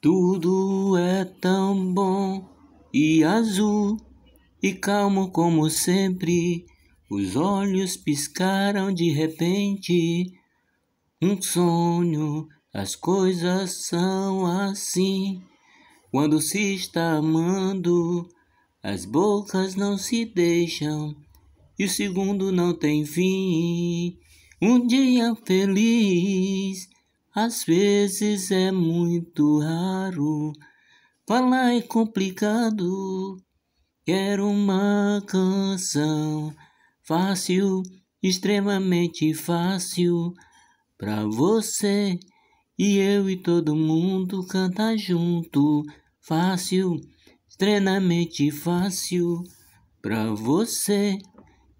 Tudo é tão bom e azul e calmo como sempre. Os olhos piscaram de repente. Um sonho, as coisas são assim. Quando se está amando, as bocas não se deixam e o segundo não tem fim. Um dia feliz às vezes é muito raro, falar é complicado. Quero uma canção fácil, extremamente fácil, pra você e eu e todo mundo cantar junto. Fácil, extremamente fácil, pra você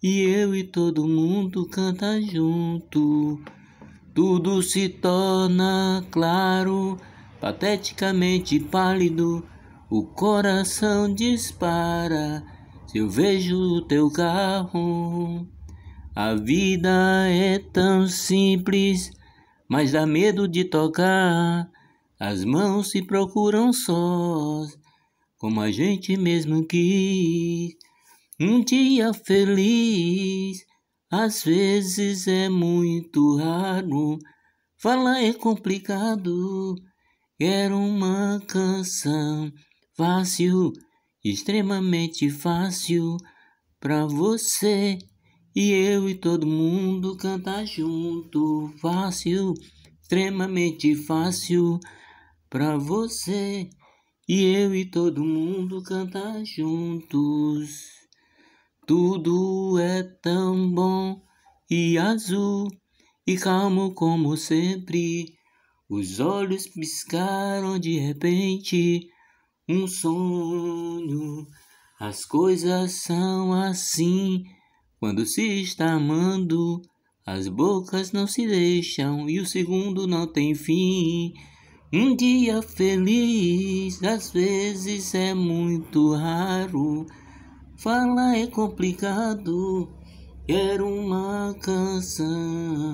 e eu e todo mundo cantar junto. Tudo se torna claro, pateticamente pálido, o coração dispara se eu vejo o teu carro. A vida é tão simples, mas dá medo de tocar. As mãos se procuram sós, como a gente mesmo quis. Um dia feliz às vezes é muito raro, falar é complicado. Quero uma canção fácil, extremamente fácil, pra você e eu e todo mundo cantar junto. Fácil, extremamente fácil, pra você e eu e todo mundo cantar juntos. Tudo é tão bom e azul, e calmo como sempre. Os olhos piscaram de repente, um sonho. As coisas são assim, quando se está amando, as bocas não se deixam e o segundo não tem fim. Um dia feliz às vezes é muito raro, falar é complicado era uma canção.